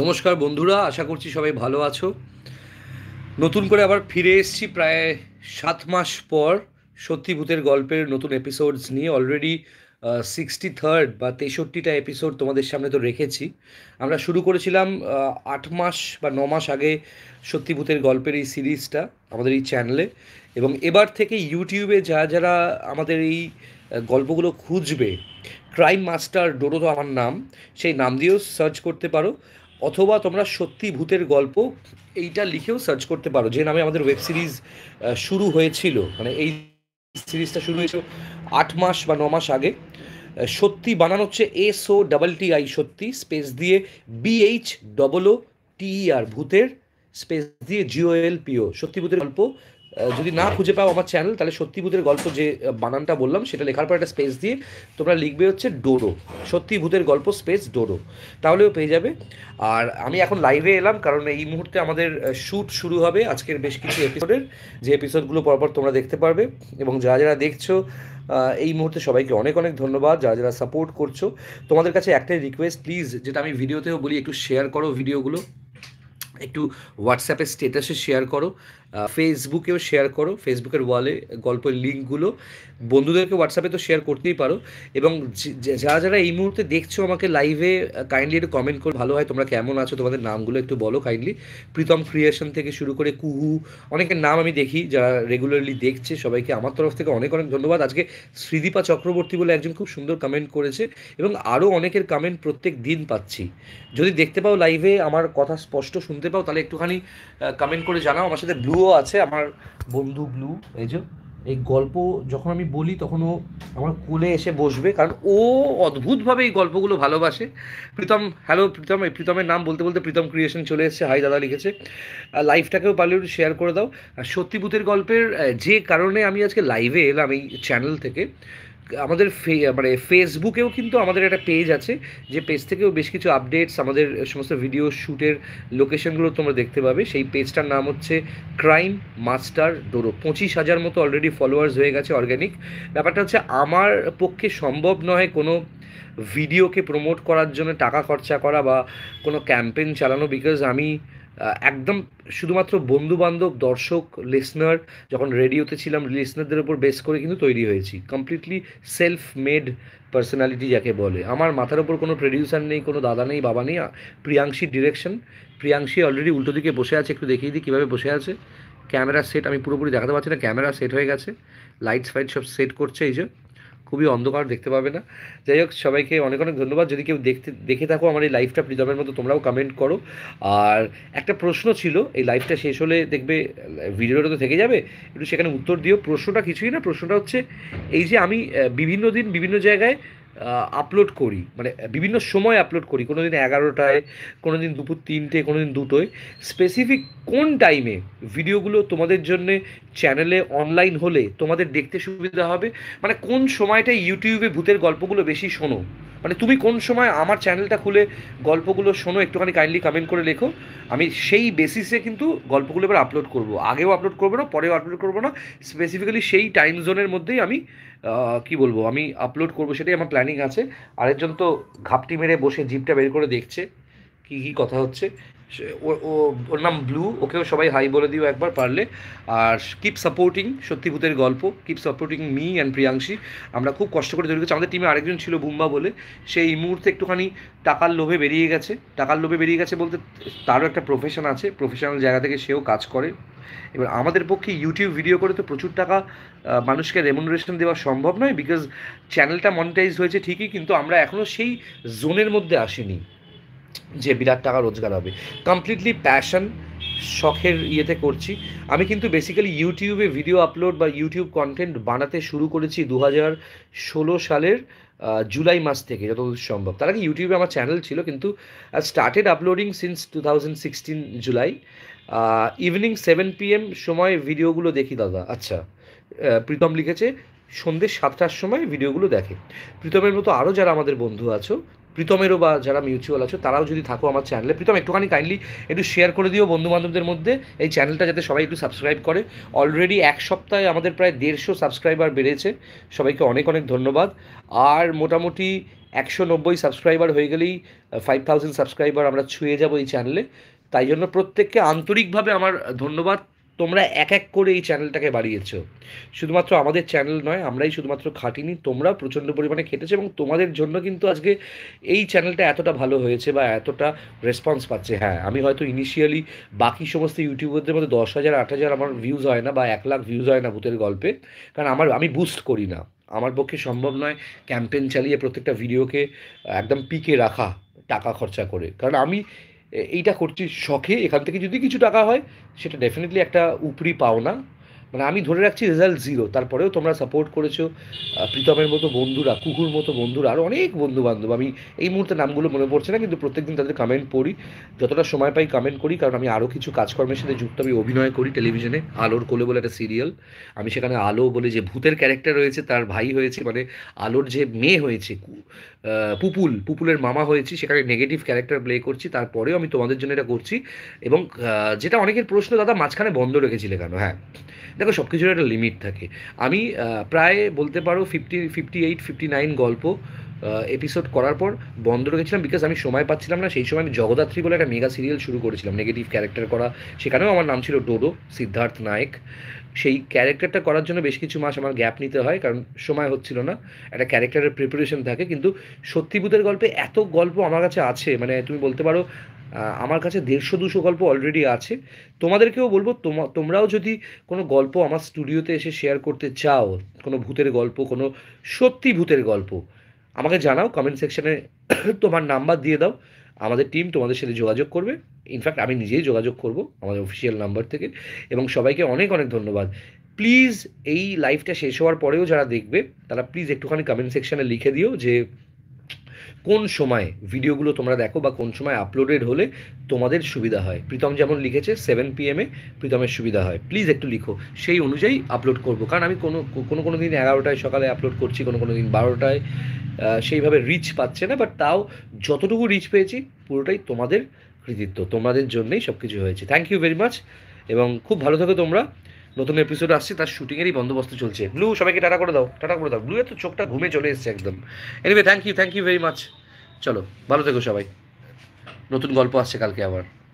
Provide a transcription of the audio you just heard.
নমস্কার বন্ধুরা আশা করছি সবাই ভালো আছো নতুন করে আবার ফিরে এসেছি প্রায় সাত মাস পর সত্যি ভূতের গল্পের নতুন এপিসোডস নিয়ে অলরেডি সিক্সটি থার্ড বা তেষট্টিটা এপিসোড তোমাদের সামনে তো রেখেছি আমরা শুরু করেছিলাম আট মাস বা ন মাস আগে সত্যি ভূতের গল্পের এই সিরিজটা আমাদের এই চ্যানেলে এবং এবার থেকে ইউটিউবে যা যারা আমাদের এই গল্পগুলো খুঁজবে ক্রাইম মাস্টার ডোডো তো আমার নাম সেই নাম দিয়েও সার্চ করতে পারো অথবা তোমরা সত্যি ভূতের গল্প এইটা লিখেও সার্চ করতে পারো যে নামে আমাদের ওয়েব সিরিজ শুরু হয়েছিল মানে এই সিরিজটা শুরু হয়েছিল আট মাস বা ন মাস আগে সত্যি বানানো হচ্ছে S O double T I সত্যি স্পেস দিয়ে BH double O TE R ভূতের স্পেস দিয়ে জিওএল পিও সত্যি ভূতের গল্প যদি না খুঁজে পাও আমার চ্যানেল তাহলে সত্যিভূতের গল্প যে বানানটা বললাম সেটা লেখার পর একটা স্পেস দিয়ে তোমরা লিখবে হচ্ছে ডোডো সত্যিভূতের গল্প স্পেস ডোডো তাহলেও পেয়ে যাবে আর আমি এখন লাইভে এলাম কারণ এই মুহূর্তে আমাদের শ্যুট শুরু হবে আজকের বেশ কিছু এপিসোডের যে এপিসোডগুলো পরপর তোমরা দেখতে পারবে এবং যারা যারা দেখছো এই মুহূর্তে সবাইকে অনেক অনেক ধন্যবাদ যারা যারা সাপোর্ট করছো তোমাদের কাছে একটাই রিকোয়েস্ট প্লিজ যেটা আমি ভিডিওতেও বলি একটু শেয়ার করো ভিডিওগুলো একটু হোয়াটসঅ্যাপে স্টেটাসে শেয়ার করো ফেসবুকেও শেয়ার করো ফেসবুকের ওয়ালে গল্পের লিঙ্কগুলো বন্ধুদেরকে হোয়াটসঅ্যাপে তো শেয়ার করতেই পারো এবং যারা যারা এই মুহূর্তে দেখছো আমাকে লাইভে কাইন্ডলি একটু কমেন্ট করো ভালো হয় তোমরা কেমন আছো তোমাদের নামগুলো একটু বলো কাইন্ডলি প্রীতম ক্রিয়েশন থেকে শুরু করে কুহু অনেকের নাম আমি দেখি যারা রেগুলারলি দেখছে সবাইকে আমার তরফ থেকে অনেক অনেক ধন্যবাদ আজকে শ্রীদীপা চক্রবর্তী বলে একজন খুব সুন্দর কমেন্ট করেছে এবং আরও অনেকের কমেন্ট প্রত্যেক দিন পাচ্ছি যদি দেখতে পাও লাইভে আমার কথা স্পষ্ট শুনতে পাও তাহলে একটুখানি কমেন্ট করে জানাও আমার সাথে ব্লু ব্লুও আছে আমার বন্ধু ব্লু এই যে এই গল্প যখন আমি বলি তখন ও আমার কোলে এসে বসবে কারণ ও অদ্ভুতভাবে এই গল্পগুলো ভালোবাসে প্রীতম হ্যালো প্রীতম এই প্রীতমের নাম বলতে বলতে প্রীতম ক্রিয়েশন চলে এসেছে হাই দাদা লিখেছে লাইভটাকেও পারলে একটু শেয়ার করে দাও সত্যি সত্যিভূতের গল্পের যে কারণে আমি আজকে লাইভে এলাম এই চ্যানেল থেকে আমাদের মানে ফেসবুকেও কিন্তু আমাদের একটা পেজ আছে যে পেজ থেকেও বেশ কিছু আপডেটস আমাদের সমস্ত ভিডিও শ্যুটের লোকেশনগুলো তোমরা দেখতে পাবে সেই পেজটার নাম হচ্ছে ক্রাইম মাস্টার ডোরো পঁচিশ হাজার মতো অলরেডি ফলোয়ার্স হয়ে গেছে অর্গ্যানিক ব্যাপারটা হচ্ছে আমার পক্ষে সম্ভব নয় কোনো ভিডিওকে প্রমোট করার জন্য টাকা খরচা করা বা কোনো ক্যাম্পেইন চালানো বিকজ আমি একদম শুধুমাত্র বন্ধু বান্ধব দর্শক লিসনার যখন রেডিওতে ছিলাম লিসনারদের উপর বেস করে কিন্তু তৈরি হয়েছি কমপ্লিটলি সেলফ মেড পার্সোনালিটি যাকে বলে আমার মাথার উপর কোনো প্রডিউসার নেই কোনো দাদা নেই বাবা নেই প্রিয়াংশী ডিরেকশন প্রিয়াংশী অলরেডি উল্টো দিকে বসে আছে একটু দেখিয়ে দিই কীভাবে বসে আছে ক্যামেরা সেট আমি পুরোপুরি দেখাতে পারছি না ক্যামেরা সেট হয়ে গেছে লাইটস ফাইট সব সেট করছে এই যে খুবই অন্ধকার দেখতে পাবে না যাই হোক সবাইকে অনেক অনেক ধন্যবাদ যদি কেউ দেখতে দেখে থাকো আমার এই লাইফটা প্রিজমের মতো তোমরাও কমেন্ট করো আর একটা প্রশ্ন ছিল এই লাইফটা শেষ হলে দেখবে ভিডিওটা তো থেকে যাবে একটু সেখানে উত্তর দিও প্রশ্নটা কিছুই না প্রশ্নটা হচ্ছে এই যে আমি বিভিন্ন দিন বিভিন্ন জায়গায় আপলোড করি মানে বিভিন্ন সময় আপলোড করি কোনো দিন এগারোটায় কোনো দিন দুপুর তিনটে কোনো দিন দুটোয় স্পেসিফিক কোন টাইমে ভিডিওগুলো তোমাদের জন্য চ্যানেলে অনলাইন হলে তোমাদের দেখতে সুবিধা হবে মানে কোন সময়টা ইউটিউবে ভূতের গল্পগুলো বেশি শোনো মানে তুমি কোন সময় আমার চ্যানেলটা খুলে গল্পগুলো শোনো একটুখানি কাইন্ডলি কমেন্ট করে লেখো আমি সেই বেসিসে কিন্তু গল্পগুলো এবার আপলোড করব আগেও আপলোড করবো না পরেও আপলোড করবো না স্পেসিফিক্যালি সেই টাইম জোনের মধ্যেই আমি কি বলবো আমি আপলোড করবো সেটাই আমার প্ল্যানিং আছে আরেকজন তো ঘাপটি মেরে বসে জিপটা বের করে দেখছে কি কি কথা হচ্ছে ও ওর নাম ব্লু ওকেও সবাই হাই বলে দিও একবার পারলে আর কিপ সাপোর্টিং সত্যিভূতের গল্প keep supporting me and Priyanshi আমরা খুব কষ্ট করে তৈরি করছি আমাদের টিমে আরেকজন ছিল বুম্বা বলে সে এই মুহূর্তে একটুখানি টাকার লোভে বেরিয়ে গেছে টাকার লোভে বেরিয়ে গেছে বলতে তারও একটা প্রফেশন আছে প্রফেশনাল জায়গা থেকে সেও কাজ করে এবার আমাদের পক্ষে ইউটিউব ভিডিও করে তো প্রচুর টাকা মানুষকে রেমুনারেশন দেওয়া সম্ভব নয় বিকজ চ্যানেলটা মনিটাইজ হয়েছে ঠিকই কিন্তু আমরা এখনও সেই জোনের মধ্যে আসিনি যে বিরাট টাকা রোজগার হবে কমপ্লিটলি প্যাশন শখের ইয়েতে করছি আমি কিন্তু বেসিক্যালি ইউটিউবে ভিডিও আপলোড বা ইউটিউব কন্টেন্ট বানাতে শুরু করেছি দু হাজার ষোলো সালের জুলাই মাস থেকে যতদূর সম্ভব তার আগে ইউটিউবে আমার চ্যানেল ছিল কিন্তু started uploading since two thousand sixteen July evening seven PM সময় ভিডিওগুলো দেখি দাদা আচ্ছা প্রীতম লিখেছে সন্ধ্যে সাতটার সময় ভিডিওগুলো দেখে প্রীতমের মতো আরও যারা আমাদের বন্ধু আছো প্রীতমেরও বা যারা মিউচুয়াল আছো তারাও যদি থাকো আমার চ্যানেলে প্রীতম একটুখানি কাইন্ডলি একটু শেয়ার করে দিও বন্ধু বান্ধবদের মধ্যে এই চ্যানেলটা যাতে সবাই একটু সাবস্ক্রাইব করে অলরেডি এক সপ্তাহে আমাদের প্রায় দেড়শো সাবস্ক্রাইবার বেড়েছে সবাইকে অনেক অনেক ধন্যবাদ আর মোটামুটি একশো নব্বই সাবস্ক্রাইবার হয়ে গেলেই ফাইভ থাউজেন্ড সাবস্ক্রাইবার আমরা ছুঁয়ে যাবো এই চ্যানেলে তাই জন্য প্রত্যেককে আন্তরিকভাবে আমার ধন্যবাদ তোমরা এক এক করে এই চ্যানেলটাকে বাড়িয়েছ শুধুমাত্র আমাদের চ্যানেল নয় আমরাই শুধুমাত্র খাটিনি তোমরা প্রচণ্ড পরিমাণে খেটেছো এবং তোমাদের জন্য কিন্তু আজকে এই চ্যানেলটা এতটা ভালো হয়েছে বা এতটা রেসপন্স পাচ্ছে হ্যাঁ আমি হয়তো ইনিশিয়ালি বাকি সমস্ত ইউটিউবারদের মধ্যে দশ হাজার আট হাজার আমার ভিউজ হয় না বা এক লাখ ভিউজ হয় না ভূতের গল্পে কারণ আমার আমি বুস্ট করি না আমার পক্ষে সম্ভব নয় ক্যাম্পেন চালিয়ে প্রত্যেকটা ভিডিওকে একদম পিকে রাখা টাকা খরচা করে কারণ আমি এইটা করছি শখে এখান থেকে যদি কিছু টাকা হয় সেটা ডেফিনেটলি একটা উপরি পাওনা মানে আমি ধরে রাখছি রেজাল্ট জিরো তারপরেও তোমরা সাপোর্ট করেছো প্রীতমের মতো বন্ধুরা কুকুর মতো বন্ধুরা আরও অনেক বন্ধু বান্ধব আমি এই মুহূর্তে নামগুলো মনে পড়ছে না কিন্তু প্রত্যেকদিন তাদের কমেন্ট পড়ি যতটা সময় পাই কমেন্ট করি কারণ আমি আরও কিছু কাজকর্মের সাথে যুক্ত আমি অভিনয় করি টেলিভিশনে আলোর কোলে বলে একটা সিরিয়াল আমি সেখানে আলো বলে যে ভূতের ক্যারেক্টার রয়েছে তার ভাই হয়েছে মানে আলোর যে মেয়ে হয়েছে পুপুল পুপুলের মামা হয়েছি সেখানে নেগেটিভ ক্যারেক্টার প্লে করছি তারপরেও আমি তোমাদের জন্য এটা করছি এবং যেটা অনেকের প্রশ্ন দাদা মাঝখানে বন্ধ রেখেছিলে কেন হ্যাঁ দেখো সব কিছুর একটা লিমিট থাকে আমি প্রায় বলতে পারো fifty fifty eight fifty nine গল্প এপিসোড করার পর বন্ধ রেখেছিলাম বিকজ আমি সময় পাচ্ছিলাম না সেই সময় আমি জগদাত্রী বলে একটা মেগা সিরিয়াল শুরু করেছিলাম নেগেটিভ ক্যারেক্টার করা সেখানেও আমার নাম ছিল ডোডো সিদ্ধার্থ নায়ক সেই ক্যারেক্টারটা করার জন্য বেশ কিছু মাস আমার গ্যাপ নিতে হয় কারণ সময় হচ্ছিল না একটা ক্যারেক্টারের প্রিপারেশন থাকে কিন্তু সত্যিভূতের গল্পে এত গল্প আমার কাছে আছে মানে তুমি বলতে পারো আমার কাছে দেড়শো দুশো গল্প অলরেডি আছে তোমাদেরকেও বলবো তোমরাও যদি কোনো গল্প আমার স্টুডিওতে এসে শেয়ার করতে চাও কোনো ভূতের গল্প কোনো সত্যি ভূতের গল্প আমাকে জানাও কমেন্ট সেকশানে তোমার নাম্বার দিয়ে দাও আমাদের টিম তোমাদের সাথে যোগাযোগ করবে ইনফ্যাক্ট আমি নিজেই যোগাযোগ করব আমাদের অফিসিয়াল নাম্বার থেকে এবং সবাইকে অনেক অনেক ধন্যবাদ প্লিজ এই লাইফটা শেষ হওয়ার পরেও যারা দেখবে তারা প্লিজ একটুখানি কমেন্ট সেকশানে লিখে দিও যে কোন সময় ভিডিওগুলো তোমরা দেখো বা কোন সময় আপলোডেড হলে তোমাদের সুবিধা হয় প্রীতম যেমন লিখেছে সেভেন পি এমে প্রীতমের সুবিধা হয় প্লিজ একটু লিখো সেই অনুযায়ী আপলোড করবো কারণ আমি কোনো কোনো কোনো দিন এগারোটায় সকালে আপলোড করছি কোনো কোনো দিন বারোটায় সেইভাবে রিচ পাচ্ছে না বাট তাও যতটুকু রিচ পেয়েছি পুরোটাই তোমাদের কৃতিত্ব তোমাদের জন্যই সব কিছু হয়েছে থ্যাংক ইউ ভেরি মাচ এবং খুব ভালো থাকো তোমরা নতুন এপিসোড আসছে তার শুটিংয়েরই বন্দোবস্ত চলছে ব্লু সবাইকে টাটা করে দাও টাটা করে দাও ব্লু তো চোখটা ঘুমে চলে এসছে একদম anyway thank you thank you very much চলো ভালো থেকো সবাই নতুন গল্প আসছে কালকে আবার